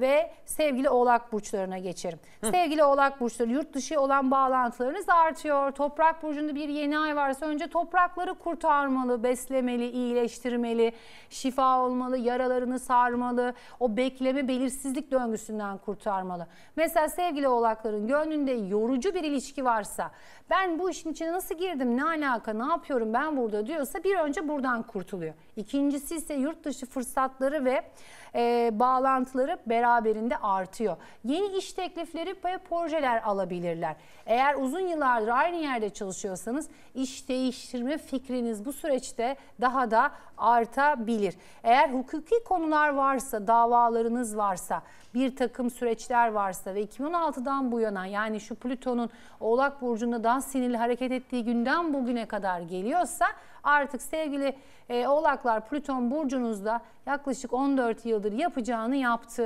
ve sevgili oğlak burçlarına geçerim. Hı. Sevgili oğlak burçları yurt dışı olan bağlantılarınız artıyor. Toprak burcunda bir yeni ay varsa önce toprakları kurtarmalı, beslemeli, iyileştirmeli, şifa olmalı, yaralarını sarmalı, o bekleme belirsizlik döngüsünden kurtarmalı. Mesela sevgili oğlakların gönlünde yorucu bir ilişki varsa ben bu işin içine nasıl girdim, ne alaka, ne yapıyorum ben burada diyorsa bir önce buradan kurtuluyor. İkincisi ise yurt dışı fırsatları ve e, bağlantıları beraberinde artıyor. Yeni iş teklifleri ve projeler alabilirler. Eğer uzun yıllardır aynı yerde çalışıyorsanız iş değiştirme fikriniz bu süreçte daha da artabilir. Eğer hukuki konular varsa, davalarınız varsa, bir takım süreçler varsa ve 2016'dan bu yana yani şu Plüton'un Oğlak Burcu'nda daha sinirli hareket ettiği günden bugüne kadar geliyorsa Artık sevgili e, oğlaklar Plüton burcunuzda yaklaşık 14 yıldır yapacağını yaptı.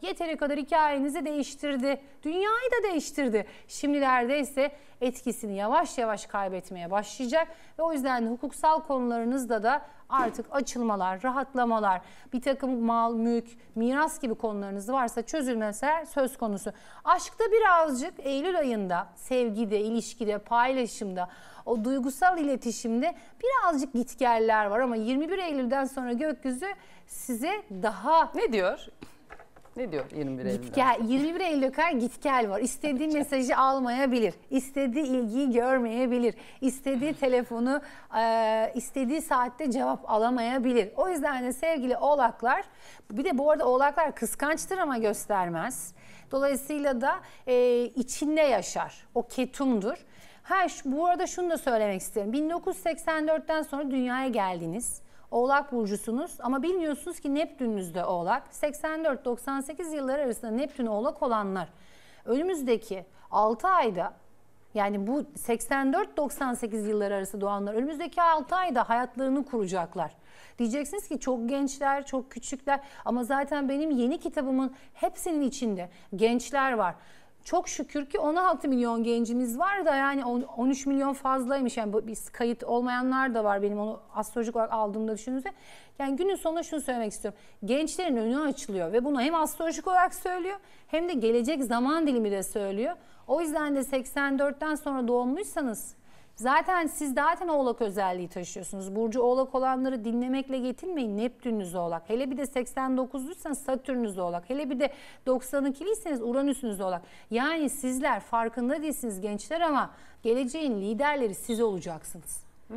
Yeteri kadar hikayenizi değiştirdi. Dünyayı da değiştirdi. Şimdilerde ise etkisini yavaş yavaş kaybetmeye başlayacak ve o yüzden hukuksal konularınızda da artık açılmalar, rahatlamalar, bir takım mal, mülk, miras gibi konularınız varsa çözülmeseler söz konusu. Aşkta birazcık Eylül ayında sevgide, ilişkide, paylaşımda, o duygusal iletişimde birazcık gitgeller var ama 21 Eylül'den sonra gökyüzü size daha ne diyor? Ne diyor 21 Eylül? Git gel, 21 Eylül'e kadar git gel var. İstediği mesajı almayabilir. istediği ilgiyi görmeyebilir. istediği telefonu e, istediği saatte cevap alamayabilir. O yüzden de sevgili oğlaklar bir de bu arada oğlaklar kıskançtır ama göstermez. Dolayısıyla da e, içinde yaşar. O ketumdur. Ha bu arada şunu da söylemek isterim. 1984'ten sonra dünyaya geldiniz. Oğlak burcusunuz ama bilmiyorsunuz ki Neptününüz de Oğlak. 84-98 yılları arasında Neptün Oğlak olanlar önümüzdeki 6 ayda yani bu 84-98 yılları arası doğanlar önümüzdeki 6 ayda hayatlarını kuracaklar. Diyeceksiniz ki çok gençler, çok küçükler ama zaten benim yeni kitabımın hepsinin içinde gençler var çok şükür ki 16 milyon gencimiz var da yani 13 milyon fazlaymış. Yani biz kayıt olmayanlar da var benim onu astrolojik olarak aldığımda düşündüğünüzde. Yani günün sonunda şunu söylemek istiyorum. Gençlerin önü açılıyor ve bunu hem astrolojik olarak söylüyor hem de gelecek zaman dilimi de söylüyor. O yüzden de 84'ten sonra doğmuşsanız Zaten siz zaten oğlak özelliği taşıyorsunuz. Burcu oğlak olanları dinlemekle yetinmeyin. Neptünüz oğlak. Hele bir de 89'luysanız Satürnünüz oğlak. Hele bir de 92'liyseniz Uranüsünüz oğlak. Yani sizler farkında değilsiniz gençler ama geleceğin liderleri siz olacaksınız. Hmm,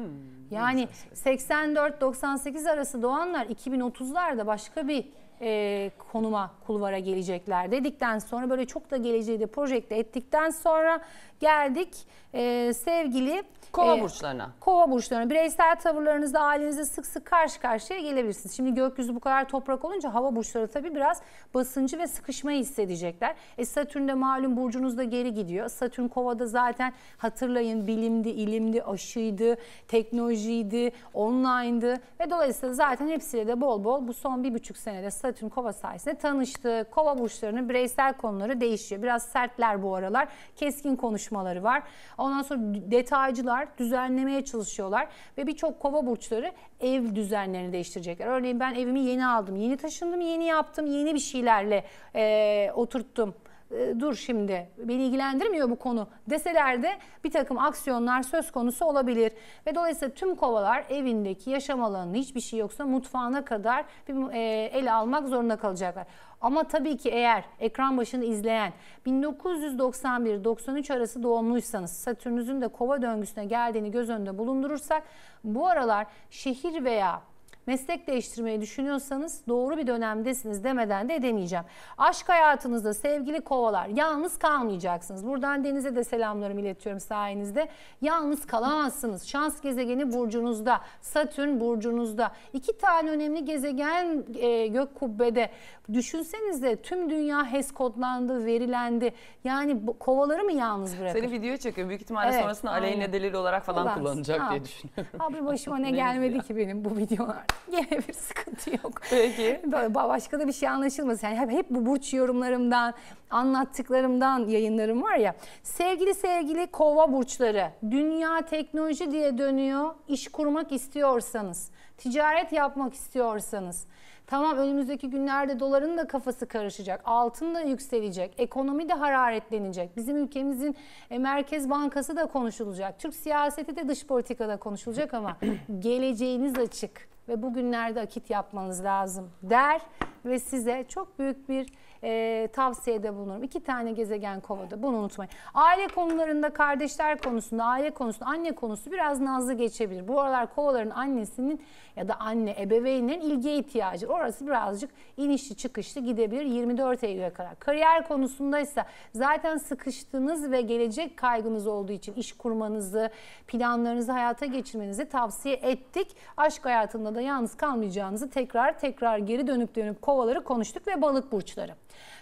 yani 84-98 şey? arası doğanlar 2030'larda başka bir e, konuma kulvara gelecekler dedikten sonra böyle çok da geleceği de projekte ettikten sonra geldik e, sevgili kova e, burçlarına. Kova burçlarına bireysel tavırlarınızda ailenizle sık sık karşı karşıya gelebilirsiniz. Şimdi gökyüzü bu kadar toprak olunca hava burçları tabii biraz basıncı ve sıkışmayı hissedecekler. E Satürn de malum burcunuzda geri gidiyor. Satürn kovada zaten hatırlayın bilimdi, ilimdi, aşıydı, teknolojiydi, online'dı ve dolayısıyla zaten hepsiyle de bol bol bu son bir buçuk senede Satürn Satürn kova sayesinde tanıştı. Kova burçlarının bireysel konuları değişiyor. Biraz sertler bu aralar. Keskin konuşmaları var. Ondan sonra detaycılar düzenlemeye çalışıyorlar. Ve birçok kova burçları ev düzenlerini değiştirecekler. Örneğin ben evimi yeni aldım, yeni taşındım, yeni yaptım, yeni bir şeylerle e, oturttum e, dur şimdi beni ilgilendirmiyor bu konu deseler de bir takım aksiyonlar söz konusu olabilir. Ve dolayısıyla tüm kovalar evindeki yaşam alanı hiçbir şey yoksa mutfağına kadar bir e, ele almak zorunda kalacaklar. Ama tabii ki eğer ekran başını izleyen 1991-93 arası doğumluysanız Satürn'ünüzün de kova döngüsüne geldiğini göz önünde bulundurursak bu aralar şehir veya meslek değiştirmeyi düşünüyorsanız doğru bir dönemdesiniz demeden de edemeyeceğim. Aşk hayatınızda sevgili kovalar yalnız kalmayacaksınız. Buradan Deniz'e de selamlarımı iletiyorum sayenizde. Yalnız kalamazsınız. Şans gezegeni burcunuzda. Satürn burcunuzda. İki tane önemli gezegen e, gök kubbede. Düşünsenize tüm dünya HES kodlandı, verilendi. Yani bu, kovaları mı yalnız bırakır? Seni video çekiyor. Büyük ihtimalle evet, sonrasında aleyhine delil olarak falan Olansın. kullanacak ha. diye düşünüyorum. Abi başıma ne gelmedi ki benim bu videolar. Gene bir sıkıntı yok. Peki. başka da bir şey anlaşılmaz. Yani hep, hep bu burç yorumlarımdan, anlattıklarımdan yayınlarım var ya. Sevgili sevgili kova burçları, dünya teknoloji diye dönüyor. İş kurmak istiyorsanız, ticaret yapmak istiyorsanız, Tamam önümüzdeki günlerde doların da kafası karışacak, altın da yükselecek, ekonomi de hararetlenecek. Bizim ülkemizin e, Merkez Bankası da konuşulacak. Türk siyaseti de dış politikada konuşulacak ama geleceğiniz açık ve bugünlerde akit yapmanız lazım der ve size çok büyük bir e, tavsiyede bulunurum. İki tane gezegen kovada bunu unutmayın. Aile konularında kardeşler konusunda, aile konusunda, anne konusu biraz nazlı geçebilir. Bu aralar kovaların annesinin ya da anne ebeveynlerin ilgiye ihtiyacı. Orası birazcık inişli çıkışlı gidebilir 24 Eylül'e kadar. Kariyer konusundaysa zaten sıkıştığınız ve gelecek kaygınız olduğu için iş kurmanızı, planlarınızı hayata geçirmenizi tavsiye ettik. Aşk hayatında da yalnız kalmayacağınızı tekrar tekrar geri dönüp dönüp kovaları konuştuk ve balık burçları.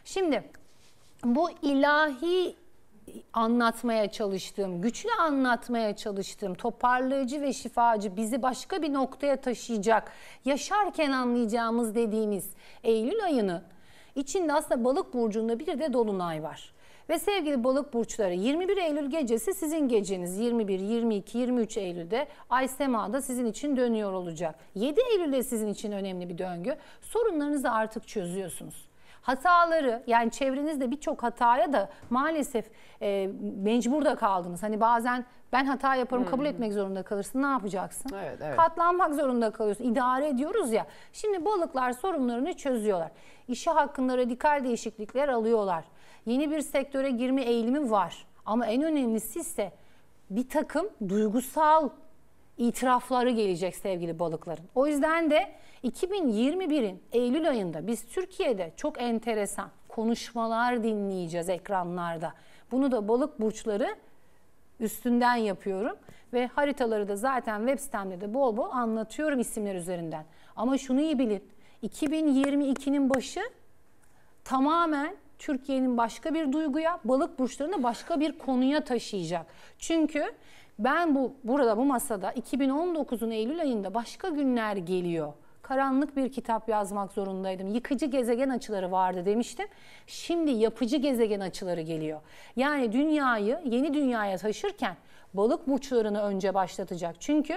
Şimdi bu ilahi anlatmaya çalıştığım, güçlü anlatmaya çalıştığım, toparlayıcı ve şifacı bizi başka bir noktaya taşıyacak, yaşarken anlayacağımız dediğimiz Eylül ayını içinde aslında balık burcunda bir de dolunay var. Ve sevgili balık burçları 21 Eylül gecesi sizin geceniz 21, 22, 23 Eylül'de Ay Sema'da sizin için dönüyor olacak. 7 Eylül'de sizin için önemli bir döngü. Sorunlarınızı artık çözüyorsunuz hataları yani çevrenizde birçok hataya da maalesef e, mecbur da kaldınız. Hani bazen ben hata yaparım hmm. kabul etmek zorunda kalırsın ne yapacaksın? Evet, evet. Katlanmak zorunda kalıyorsun. İdare ediyoruz ya. Şimdi balıklar sorunlarını çözüyorlar. İşi hakkında radikal değişiklikler alıyorlar. Yeni bir sektöre girme eğilimi var. Ama en önemlisi ise bir takım duygusal itirafları gelecek sevgili balıkların. O yüzden de 2021'in Eylül ayında biz Türkiye'de çok enteresan konuşmalar dinleyeceğiz ekranlarda. Bunu da balık burçları üstünden yapıyorum ve haritaları da zaten web sitemde de bol bol anlatıyorum isimler üzerinden. Ama şunu iyi bilin. 2022'nin başı tamamen Türkiye'nin başka bir duyguya, balık burçlarını başka bir konuya taşıyacak. Çünkü ben bu burada bu masada 2019'un Eylül ayında başka günler geliyor. Karanlık bir kitap yazmak zorundaydım. Yıkıcı gezegen açıları vardı demiştim. Şimdi yapıcı gezegen açıları geliyor. Yani dünyayı yeni dünyaya taşırken balık burçlarını önce başlatacak. Çünkü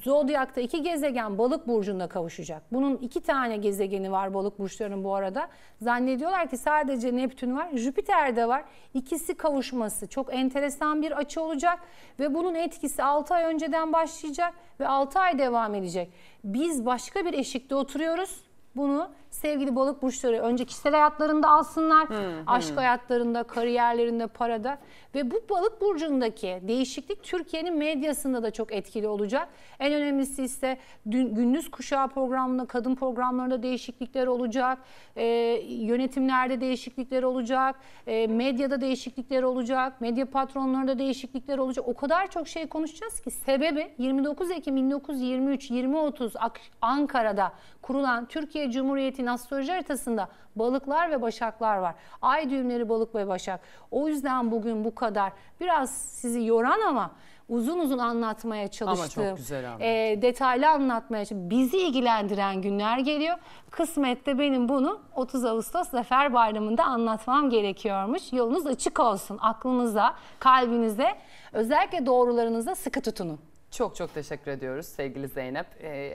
Zodyak'ta iki gezegen balık burcunda kavuşacak. Bunun iki tane gezegeni var balık burçlarının bu arada. Zannediyorlar ki sadece Neptün var. Jüpiter de var. İkisi kavuşması çok enteresan bir açı olacak. Ve bunun etkisi 6 ay önceden başlayacak ve 6 ay devam edecek. Biz başka bir eşikte oturuyoruz. Bunu sevgili balık burçları önce kişisel hayatlarında alsınlar. Hmm, aşk hmm. hayatlarında, kariyerlerinde, parada. Ve bu balık burcundaki değişiklik Türkiye'nin medyasında da çok etkili olacak. En önemlisi ise dün, gündüz kuşağı programında, kadın programlarında değişiklikler olacak. E, yönetimlerde değişiklikler olacak. E, medyada değişiklikler olacak. Medya patronlarında değişiklikler olacak. O kadar çok şey konuşacağız ki sebebi 29 Ekim 1923-2030 Ankara'da kurulan Türkiye Cumhuriyeti Bakın astroloji haritasında balıklar ve başaklar var. Ay düğümleri balık ve başak. O yüzden bugün bu kadar biraz sizi yoran ama uzun uzun anlatmaya çalıştığım, Ama çok güzel anlattın. e, detaylı anlatmaya çalıştığım, bizi ilgilendiren günler geliyor. Kısmette benim bunu 30 Ağustos Zafer Bayramı'nda anlatmam gerekiyormuş. Yolunuz açık olsun. Aklınıza, kalbinize, özellikle doğrularınıza sıkı tutunun. Çok çok teşekkür ediyoruz sevgili Zeynep. Ee...